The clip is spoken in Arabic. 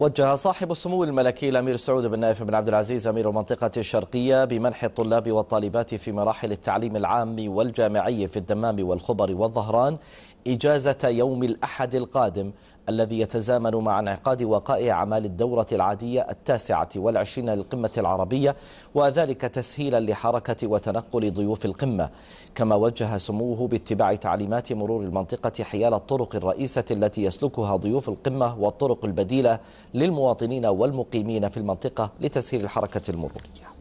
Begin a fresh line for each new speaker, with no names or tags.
وجه صاحب السمو الملكي الامير سعود بن نايف بن عبد العزيز امير المنطقه الشرقيه بمنح الطلاب والطالبات في مراحل التعليم العام والجامعي في الدمام والخبر والظهران اجازه يوم الاحد القادم الذي يتزامن مع انعقاد وقائع أعمال الدورة العادية التاسعة والعشرين للقمة العربية وذلك تسهيلا لحركة وتنقل ضيوف القمة كما وجه سموه باتباع تعليمات مرور المنطقة حيال الطرق الرئيسة التي يسلكها ضيوف القمة والطرق البديلة للمواطنين والمقيمين في المنطقة لتسهيل الحركة المرورية